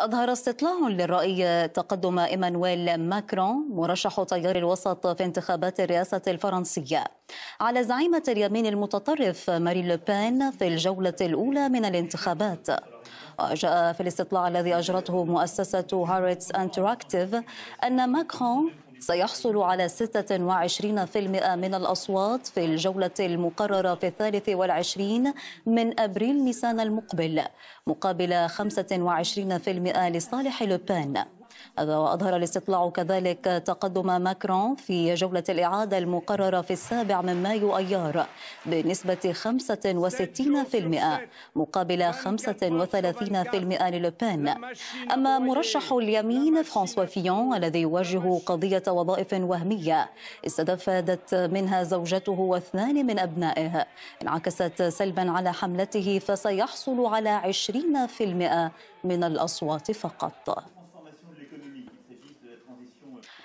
أظهر استطلاع للرأي تقدم إيمانويل ماكرون مرشح تيار الوسط في انتخابات الرئاسة الفرنسية على زعيمة اليمين المتطرف ماري لوبين في الجولة الأولى من الانتخابات وجاء في الاستطلاع الذي أجرته مؤسسة هارتس انتراكتيف أن ماكرون سيحصل على 26% من الأصوات في الجولة المقررة في الثالث والعشرين من أبريل نيسان المقبل مقابل 25% لصالح لوبان وأظهر الاستطلاع كذلك تقدم ماكرون في جولة الإعادة المقررة في السابع من مايو أيار بنسبة 65% مقابل 35% للبان أما مرشح اليمين فرانسوا فيون الذي يواجه قضية وظائف وهمية استفادت منها زوجته واثنان من أبنائه انعكست سلبا على حملته فسيحصل على 20% من الأصوات فقط question.